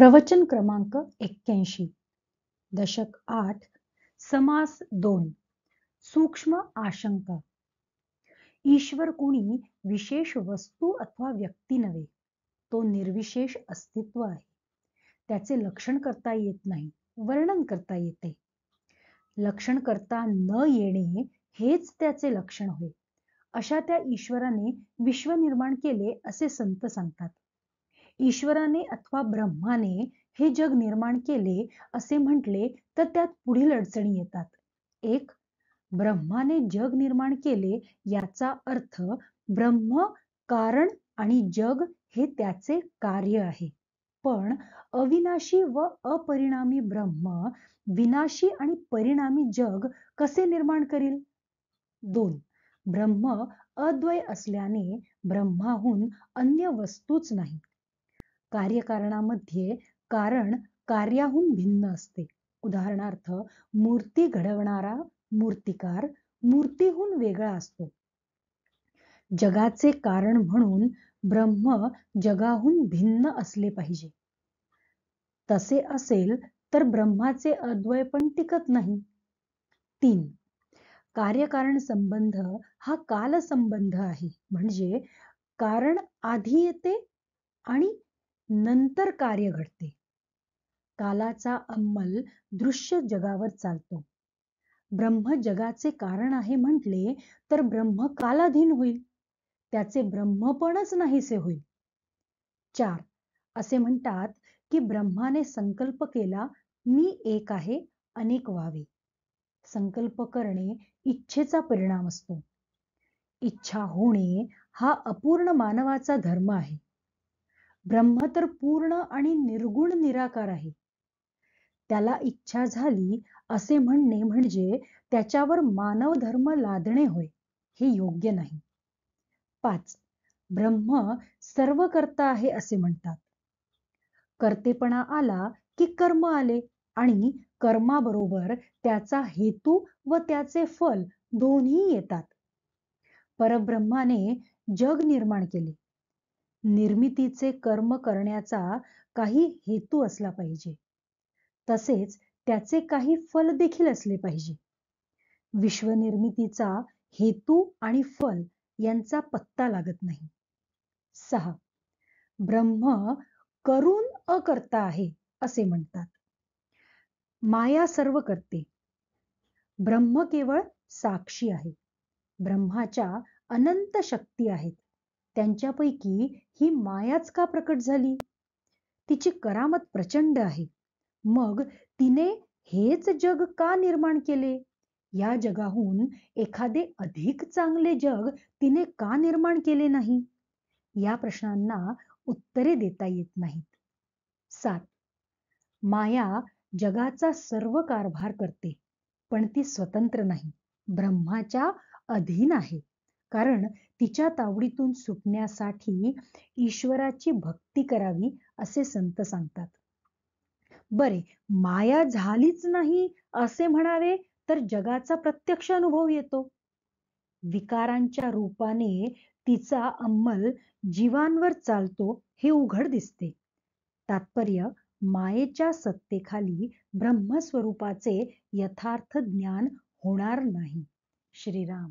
प्रवचन क्रमांक एक्क्याऐंशी दशक आठ समास दोन सूक्ष्म आशंका ईश्वर कोणी विशेष वस्तू अथवा व्यक्ती नव्हे तो निर्विशेष अस्तित्व आहे त्याचे लक्षण करता येत नाही वर्णन करता येते लक्षण करता न येणे हेच त्याचे लक्षण होय अशा त्या ईश्वराने विश्व निर्माण केले असे संत सांगतात ईश्वराने अथवा ब्रह्माने हे जग निर्माण केले असे म्हटले तर त्यात पुढील अडचणी येतात एक ब्रह्माने जग निर्माण केले याचा अर्थ ब्रह्म कारण आणि जग हे त्याचे कार्य आहे पण अविनाशी व अपरिणामी ब्रह्म विनाशी आणि परिणामी जग कसे निर्माण करील दोन ब्रह्म अद्वय असल्याने ब्रह्माहून अन्य वस्तूच नाही कार्यकारणामध्ये कारण कार्याहून भिन्न असते उदाहरणार्थ मूर्ती घडवणारा मूर्तिकार मूर्तीहून वेगळा असतो जगाचे कारण म्हणून ब्रह्म जगाहून भिन्न असले पाहिजे तसे असेल तर ब्रह्माचे अद्वय पण टिकत नाही तीन कार्यकारण संबंध हा काल संबंध आहे म्हणजे कारण आधी येते आणि नंतर कार्य घडते कालाचा अंमल दृश्य जगावर चालतो ब्रह्म जगाचे कारण आहे म्हटले तर ब्रह्म कालाधीन होईल त्याचे ब्रह्मपणच नाहीसे होईल चार असे म्हणतात की ब्रह्माने संकल्प केला मी एक आहे अनेक व्हावे संकल्प करणे इच्छेचा परिणाम असतो इच्छा होणे हा अपूर्ण मानवाचा धर्म आहे ब्रह्म तर पूर्ण आणि निर्गुण निराकार आहे त्याला इच्छा झाली असे म्हणणे म्हणजे त्याच्यावर मानव धर्म लादणे होय हे योग्य नाही पाच ब्रह्म सर्व करता आहे असे म्हणतात कर्तेपणा आला की कर्म आले आणि कर्माबरोबर त्याचा हेतू व त्याचे फल दोन्ही येतात परब्रह्माने जग निर्माण केले निर्मितीचे कर्म करण्याचा काही हेतू असला पाहिजे तसेच त्याचे काही फल देखील असले पाहिजे विश्वनिर्मितीचा हेतू आणि फल यांचा पत्ता लागत नाही सहा ब्रह्म करून अकर्ता आहे असे म्हणतात माया सर्व करते ब्रह्म केवळ साक्षी आहे ब्रह्माच्या अनंत शक्ती आहेत त्यांच्यापैकी ही मायाच का प्रकट झाली तिची करामत प्रचंड आहे मग तिने हेच जग का निर्माण केले या जगाहून एखादे अधिक चांगले जग तिने का निर्माण केले नाही या प्रश्नांना उत्तरे देता येत नाहीत सात माया जगाचा सर्व कारभार करते पण ती स्वतंत्र नाही ब्रह्माच्या अधीन आहे कारण तिच्या तावडीतून सुटण्यासाठी ईश्वराची भक्ती करावी असे संत सांगतात. बरे माया झालीच नाही असे म्हणावे तर जगाचा प्रत्यक्ष अनुभव येतो. विकारांच्या रूपाने तिचा अंमल जीवांवर चालतो हे उघड दिसते. तात्पर्य मायेच्या सत्तेखाली ब्रह्मस्वरूपाचे यथार्थ ज्ञान होणार नाही. श्रीराम